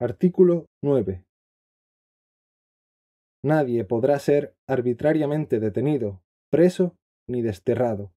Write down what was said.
Artículo 9. Nadie podrá ser arbitrariamente detenido, preso ni desterrado.